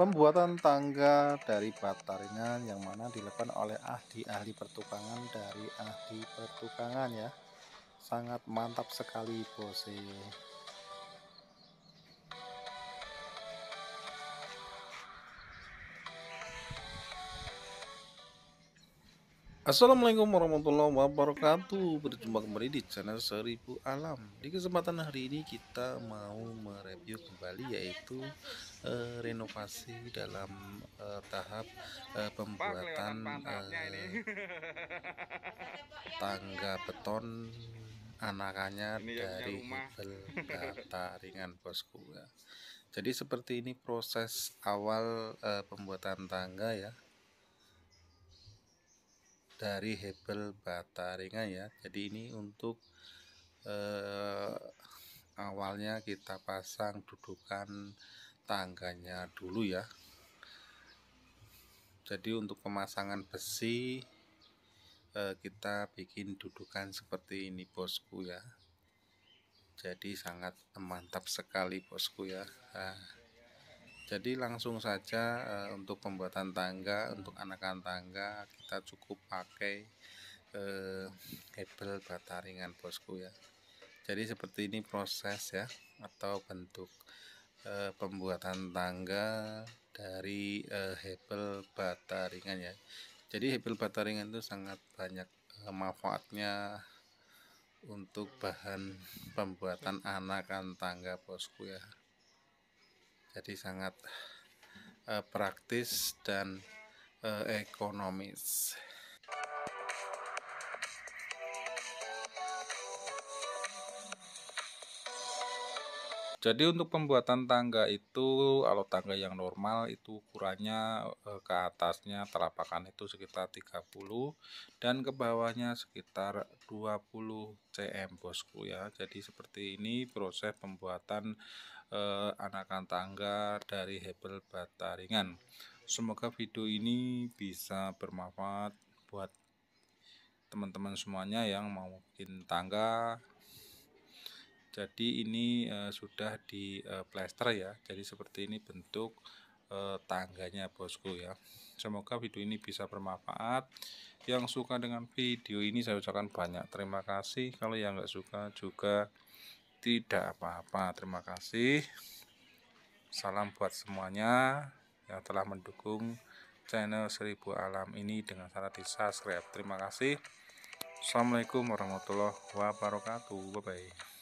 Pembuatan tangga dari bataringan yang mana dilakukan oleh ahli ahli pertukangan dari ahli pertukangan ya. Sangat mantap sekali bose. Assalamualaikum warahmatullahi wabarakatuh Berjumpa kembali di channel Seribu Alam Di kesempatan hari ini kita mau mereview kembali yaitu eh, renovasi dalam eh, tahap eh, pembuatan eh, tangga beton anakannya dari hebel data ringan bosku ya. Jadi seperti ini proses awal eh, pembuatan tangga ya dari hebel bataringa ya jadi ini untuk eh, awalnya kita pasang dudukan tangganya dulu ya jadi untuk pemasangan besi eh, kita bikin dudukan seperti ini bosku ya jadi sangat mantap sekali bosku ya nah, jadi langsung saja uh, untuk pembuatan tangga untuk anakan tangga kita cukup pakai uh, eh, hebel bata ringan bosku ya jadi seperti ini proses ya atau bentuk e, pembuatan tangga dari e, hebel bata ringan ya jadi hebel bata ringan itu sangat banyak e, manfaatnya untuk bahan pembuatan anakan tangga bosku ya jadi sangat uh, praktis dan uh, ekonomis Jadi untuk pembuatan tangga itu, kalau tangga yang normal itu ukurannya eh, ke atasnya telapakan itu sekitar 30 dan ke bawahnya sekitar 20 cm bosku ya. Jadi seperti ini proses pembuatan eh, anakan tangga dari hebel bata ringan. Semoga video ini bisa bermanfaat buat teman-teman semuanya yang mau bikin tangga jadi ini uh, sudah di uh, plaster ya jadi seperti ini bentuk uh, tangganya bosku ya semoga video ini bisa bermanfaat yang suka dengan video ini saya ucapkan banyak terima kasih kalau yang nggak suka juga tidak apa-apa terima kasih salam buat semuanya yang telah mendukung channel seribu alam ini dengan cara di subscribe terima kasih Assalamualaikum warahmatullahi wabarakatuh bye bye